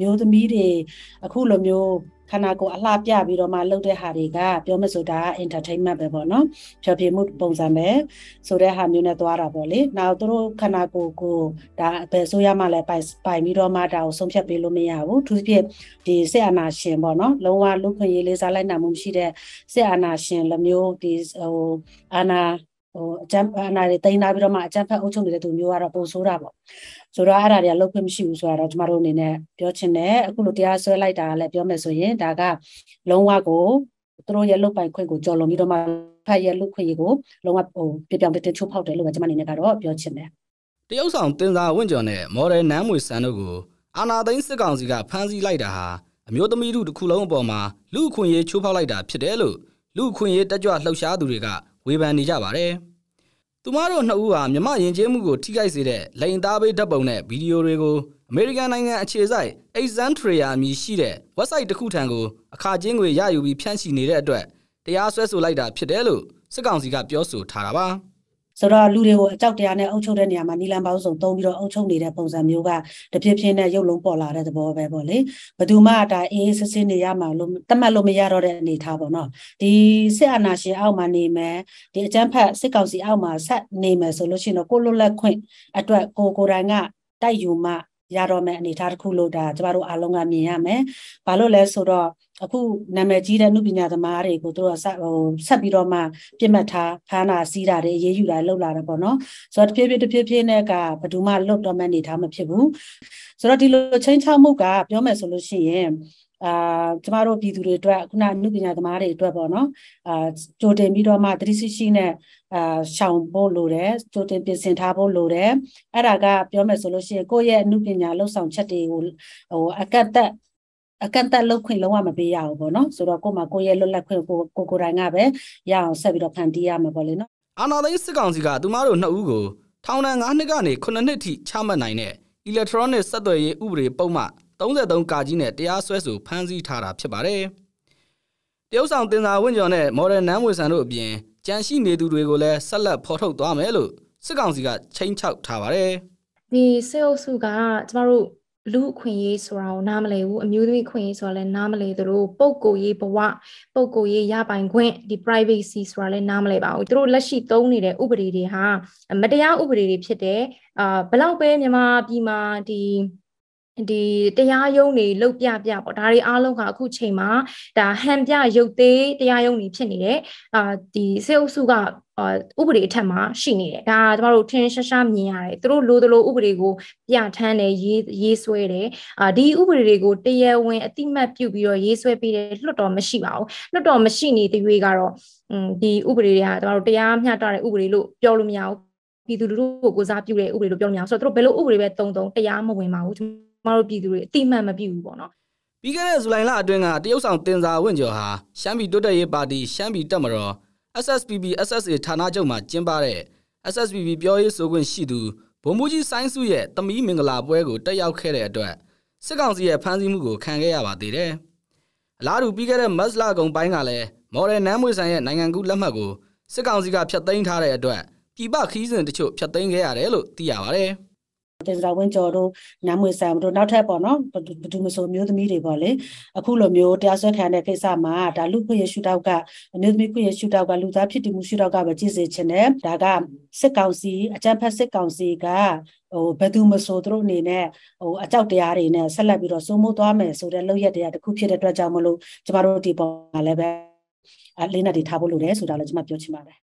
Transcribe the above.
မျိုးသမီးတွေအခုလိုမျိုးခန္ဓာကိုယ်အလှပြပြီးတော့မှလုပ်တဲ့ဟာတွေကပြောမဆိုတာ entertainment ပဲပေါ့နော်ဖြောပြမှုပုံစံပဲဆိုတဲ့ဟာမျိုးနဲ့သွားတာပေါ့လေနောက်သူတို့ခန္ဓာကိုယ်ကိုဒါဘယ်ဆိုရမှလည်းပိုင်ပိုင်ပြီးတော့မှဒါကိုဆုံးဖြတ်ပေးလို့မရဘူးသူဖြစ်ဒီဆက်အာနာရှင်ပေါ့နော်လုံးဝလူခွင့်ရေးလေးစားလိုက်နိုင်မှုရှိတဲ့ဆက်အာနာရှင်လိုမျိုးဒီဟိုအာနာဟိုအကျန်းအနာတွေတင်လာပြီးတော့မှအကျန်းဖက်အုပ်ချုပ်နေတဲ့သူမျိုးကတော့ပုံဆိုးတာပေါ့ဆိုတော့အဲ့ဒါတွေကလုံးဝမရှိဘူးဆိုတော့ကျမတို့အနေနဲ့ပြောချင်တယ်အခုလိုတရားစွဲလိုက်တာလည်းပြောမယ်ဆိုရင်ဒါကလုံးဝကိုသူတို့ရဲ့လုတ်ပိုင်ခွင့်ကိုကြော်လွန်ပြီးတော့မှဖက်ရဲ့လုတ်ခွင့်ကိုလုံးဝဟိုပြပြောင်းတင်းချိုးဖောက်တယ်လို့ပဲကျမအနေနဲ့ကတော့ပြောချင်တယ်တရုတ်ဆောင်တင်စာဝင့်ကျော်နဲ့မော်ဒယ်နန်းမွေစံတို့ကိုအာနာသိန်းစစ်ကောင်စီကဖမ်းဆီးလိုက်တာဟာအမျိုးသမီးတို့တစ်ခုလုံးအပေါ်မှာလူခွင့်ရေးချိုးဖောက်လိုက်တာဖြစ်တယ်လို့လူခွင့်ရေးတက်ကြွလှုပ်ရှားသူတွေကဝေဖန်နေကြပါတယ်။သူမတို့နှစ်ဦးဟာမြမယဉ်ကျေးမှုကိုထိခိုက်စေတဲ့လိန်သားပေးဓာတ်ပုံနဲ့ဗီဒီယိုတွေကိုအမေရိကန်နိုင်ငံအခြေစိုက် Alexandria အမည်ရှိတဲ့ website တစ်ခုထံကိုအခကျင်းငွေရယူပြီးဖြန့်ချီနေတဲ့အတွက် တရားစွဲဆိုလိုက်တာဖြစ်တယ်လို့စစ်ကောင်စီကပြောဆိုထားတာပါ။ဆိုတော့လူတွေကိုအကြောက်တရားနဲ့အုပ်ချုပ်တဲ့နေရာမှာနီလန်ပေါင်းစုံသုံးပြီးတော့အုပ်ချုပ်နေတဲ့ပုံစံမျိုးကတဖြည်းဖြည်းနဲ့ရုပ်လုံးပေါ်လာတဲ့သဘောပဲပေါ့လေဘယ်သူမှဒါအေးစစ်စစ်နေရမှာလို့တတ်မှတ်လို့မရတော့တဲ့အနေထားပေါ့နော်ဒီစစ်အာဏာရှင်အောက်မှာနေမယ်ဒီအကြမ်းဖက်စစ်ကောင်စီအောက်မှာဆက်နေမယ်ဆိုလို့ရှိရင်တော့ကိုလွတ်လပ်ခွင့်အတွက်ကိုကိုယ်တိုင်ကတိုက်ယူမှရတော့မယ့်အနေအထားတစ်ခုလို့ဒါကျမတို့အားလုံးကမြင်ရမယ်။ဘာလို့လဲဆိုတော့အခုနာမည်ကြီးတဲ့ဥပညာသမားတွေကိုတို့ကဆက်ဟိုဆက်ပြီးတော့မှပြစ်မှတ်ထားဖမ်းတာစီးတာတွေရေးယူတာလုပ်လာတယ်ပေါ့နော်။ဆိုတော့တဖြည်းဖြည်းတဖြည်းဖြည်းနဲ့ကဘယ်သူမှလွတ်တော့မယ့်အနေအထားမဖြစ်ဘူး။ဆိုတော့ဒီလိုချင်းချောက်မှုကပြောမယ်ဆိုလို့ရှိရင်အာကျမတို့ပြည်သူတွေအတွက်ခုနအမှုပညာသမားတွေအတွက်ပေါ့နော်အာကြိုတင်ပြီးတော့မှသတိရှိရှိနဲ့အာရှောင်ဖို့လိုတယ်ကြိုတင်ပြင်ဆင်ထားဖို့လိုတယ်အဲ့ဒါကပြောမယ်ဆိုလို့ရှိရင်ကိုယ့်ရဲ့အမှုပညာလှုပ်ဆောင်ချက်တွေကိုဟိုအကတ်သက်အကန့်အသတ်လုပ်ခွင့်လုံးဝမပေးရဘူးပေါ့နော်ဆိုတော့ကို့မှာကိုယ့်ရဲ့လွတ်လပ်ခွင့်ကိုကိုကိုယ်တိုင်ကပဲရအောင်ဆက်ပြီးတော့ဖန်တီးရမှာပေါ့လေနော်အာနာသိစစ်ကောင်စီကသူမတို့နှစ်ဦးကိုထောင်ဒဏ်9နှစ်ကနေ9နှစ်ထိချမှတ်နိုင်တဲ့ electronic ဆက်သွယ်ရေးဥပဒေပုံမှန်33ကာကြီးနဲ့တရားစွဲဆိုဖမ်းဆီးထားတာဖြစ်ပါတယ်။တရုတ်ဆောင်တင်စာဝင့်ကျော်နဲ့မော်ဒယ်နန်းဝေဆန်တို့အပြင်ကြံရှိနေသူတွေကိုလည်းဆက်လက်ဖော်ထုတ်သွားမယ်လို့စစ်ကောင်စီကချိန်ချောက်ထားပါတယ်။ဒီစစ်အုပ်စုကကျမတို့လူအခွင့်ရေးဆိုတာကိုနားမလည်ဘူးအမျိုးသမီးခွင့်ရေးဆိုတာလည်းနားမလည်သူတို့ပုပ်ကိုရေးဘဝပုပ်ကိုရေးရပိုင်ခွင့်ဒီ privacy ဆိုတာလည်းနားမလည်ပါဘူးသူတို့လက်ရှိသုံးနေတဲ့ဥပဒေတွေဟာမတရားဥပဒေတွေဖြစ်တယ်အာဘလောက်ပဲမြန်မာပြည်မှာဒီဒီတရားရုံးတွေလုတ်ပြပြပေါ့ဒါတွေအားလုံးကအခုချိန်မှာဒါဟန်ပြရုပ်သေးတရားရုံးတွေဖြစ်နေတယ်အာဒီစေအုပ်စုကဥပဒေအထက်မှာရှိနေတယ်ဒါကျမတို့ထင်းရှားရှားမြင်ရတယ်သူတို့လိုသလိုဥပဒေကိုပြဋ္ဌာန်းတယ်ရေးရေးဆွဲတယ်အာဒီဥပဒေတွေကိုတရားဝင်အတိမတ်ပြုပြီးတော့ရေးဆွဲပေးတယ်လွှတ်တော်မရှိပါဘူးလွှတ်တော်မရှိနေတဲ့တွေကတော့ဒီဥပဒေတွေကကျမတို့တရားမျှတတဲ့ဥပဒေလို့ပြောလို့မရဘူးပြည်သူလူထုကိုကိုစားပြုတဲ့ဥပဒေလို့ပြောလို့မရဘူးဆိုတော့သူတို့ဘယ်လိုဥပဒေပဲတုံတုံတရားမဝင်ပါဘူးမတို့ပြည်သူတွေအတိမတ်မပြုဘူးပေါ့နော်ပြီးခဲ့တဲ့ဇူလိုင်လအတွင်းကတရုတ်ဆောင်တင်စာဝင့်ကျော်ဟာရှမ်းပြည်တိုးတက်ရေးပါတီရှမ်းပြည်တက်မတော် SSPB SSA ဌာနချုပ်မှာကျင်းပတဲ့ SSPB ပြောရေးဆိုခွင့်ရှိသူဗိုလ်မှူးကြီးဆိုင်းစုရဲ့တမီးမင်္ဂလာပွဲကိုတက်ရောက်ခဲ့တဲ့အတွက်စစ်ကောင်စီရဲ့ဖမ်းဆီးမှုကိုခံခဲ့ရပါသေးတယ်။အလားတူပြီးခဲ့တဲ့မတ်လကုန်ပိုင်းကလည်းမော်ဒယ်နမ်းမွေဆန်ရဲ့နိုင်ငံကူးလက်မှတ်ကိုစစ်ကောင်စီကဖျက်သိမ်းထားတဲ့အတွက်ပြည်ပခီးစဉ်တချို့ဖျက်သိမ်းခဲ့ရတယ်လို့သိရပါဗျ။ဒေဇရာဝင်းကျော်တို့နမ်မွေဆန်တို့နောက်ထပ်ပေါ့နော်ဘယ်သူမဆိုမျိုးသမီးတွေပေါ့လေအခုလိုမျိုးတရားစွဲခံတဲ့ကိစ္စမှာဒါလူခွင့်ရရှုထောက်ကအမျိုးသမီးခွင့်ရရှုထောက်ကလူသားဖြစ်တည်မှုရှုထောက်ကပဲကြည့်စေချင်တယ်ဒါကစစ်ကောင်စီအကြမ်းဖက်စစ်ကောင်စီကဟိုဘယ်သူမဆိုသူတို့အနေနဲ့ဟိုအကြောက်တရားတွေနဲ့ဆက်လက်ပြီးတော့စိုးမိုးသွားမယ်ဆိုတဲ့လောက်ရက်တရားတစ်ခုဖြစ်တဲ့အတွက်ကြောင့်မလို့ကျမတို့ဒီပေါ်မှာလည်းပဲလေးနဲ့တွေထားဖို့လိုတယ်ဆိုတာလည်းကျမပြောချင်ပါတယ်